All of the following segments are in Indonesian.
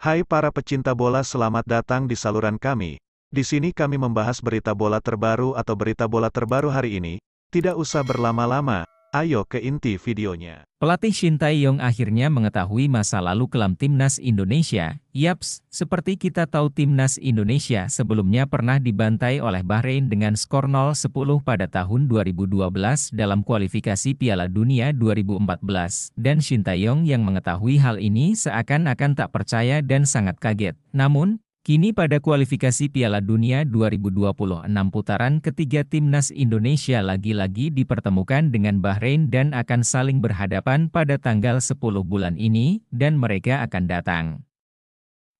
Hai para pecinta bola, selamat datang di saluran kami. Di sini kami membahas berita bola terbaru atau berita bola terbaru hari ini. Tidak usah berlama-lama, Ayo ke inti videonya. Pelatih Shin Tae-yong akhirnya mengetahui masa lalu kelam timnas Indonesia. Yaps, seperti kita tahu timnas Indonesia sebelumnya pernah dibantai oleh Bahrain dengan skor 0-10 pada tahun 2012 dalam kualifikasi Piala Dunia 2014. Dan Shin Tae-yong yang mengetahui hal ini seakan-akan tak percaya dan sangat kaget. Namun, Kini pada kualifikasi Piala Dunia 2026 putaran ketiga timnas Indonesia lagi-lagi dipertemukan dengan Bahrain dan akan saling berhadapan pada tanggal 10 bulan ini dan mereka akan datang.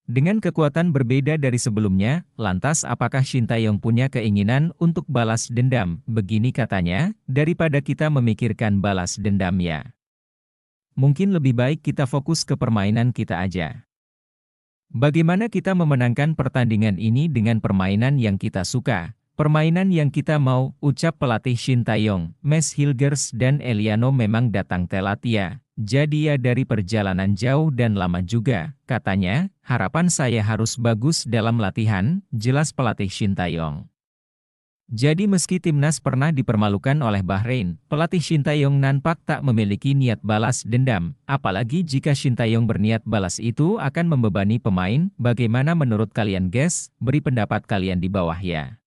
Dengan kekuatan berbeda dari sebelumnya, lantas apakah Yong punya keinginan untuk balas dendam? Begini katanya, daripada kita memikirkan balas dendam ya. Mungkin lebih baik kita fokus ke permainan kita aja. Bagaimana kita memenangkan pertandingan ini dengan permainan yang kita suka? Permainan yang kita mau, ucap pelatih Shin Taeyong, Mes Hilgers dan Eliano memang datang telat ya, Jadi ya dari perjalanan jauh dan lama juga, katanya, harapan saya harus bagus dalam latihan, jelas pelatih Shin Taeyong. Jadi meski timnas pernah dipermalukan oleh Bahrain, pelatih Shin Tae-yong nampak tak memiliki niat balas dendam, apalagi jika Shin Tae-yong berniat balas itu akan membebani pemain, bagaimana menurut kalian guys? Beri pendapat kalian di bawah ya.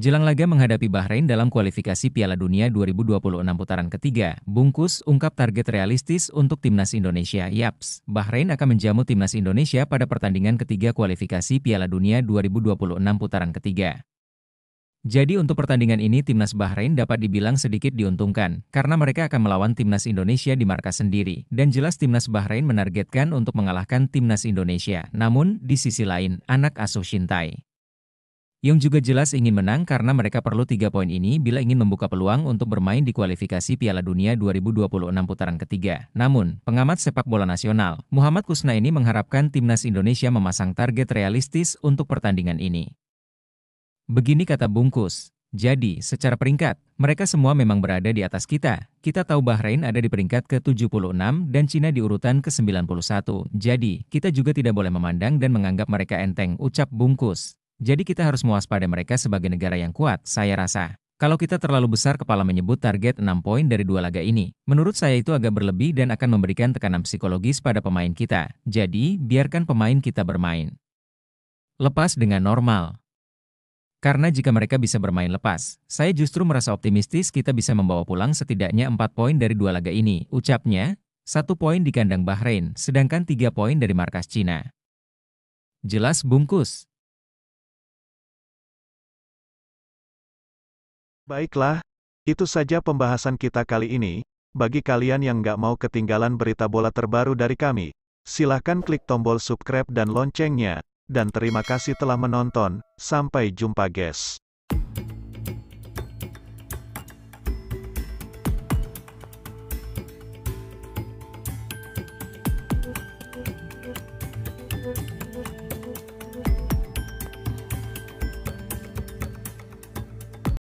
Jelang laga menghadapi Bahrain dalam kualifikasi Piala Dunia 2026 putaran ketiga, Bungkus ungkap target realistis untuk timnas Indonesia. Yaps, Bahrain akan menjamu timnas Indonesia pada pertandingan ketiga kualifikasi Piala Dunia 2026 putaran ketiga. Jadi untuk pertandingan ini timnas Bahrain dapat dibilang sedikit diuntungkan, karena mereka akan melawan timnas Indonesia di markas sendiri, dan jelas timnas Bahrain menargetkan untuk mengalahkan timnas Indonesia. Namun, di sisi lain, anak asuh Shintai. Yong juga jelas ingin menang karena mereka perlu tiga poin ini bila ingin membuka peluang untuk bermain di kualifikasi Piala Dunia 2026 putaran ketiga. Namun, pengamat sepak bola nasional, Muhammad Kusna ini mengharapkan timnas Indonesia memasang target realistis untuk pertandingan ini. Begini kata Bungkus, jadi, secara peringkat, mereka semua memang berada di atas kita. Kita tahu Bahrain ada di peringkat ke-76 dan Cina di urutan ke-91. Jadi, kita juga tidak boleh memandang dan menganggap mereka enteng, ucap Bungkus. Jadi kita harus mewaspadai mereka sebagai negara yang kuat, saya rasa. Kalau kita terlalu besar kepala menyebut target 6 poin dari dua laga ini, menurut saya itu agak berlebih dan akan memberikan tekanan psikologis pada pemain kita. Jadi, biarkan pemain kita bermain. Lepas dengan normal. Karena jika mereka bisa bermain lepas, saya justru merasa optimistis kita bisa membawa pulang setidaknya 4 poin dari dua laga ini, ucapnya, satu poin di kandang Bahrain, sedangkan tiga poin dari markas Cina. Jelas bungkus. Baiklah, itu saja pembahasan kita kali ini. Bagi kalian yang nggak mau ketinggalan berita bola terbaru dari kami, silahkan klik tombol subscribe dan loncengnya. Dan terima kasih telah menonton. Sampai jumpa guys.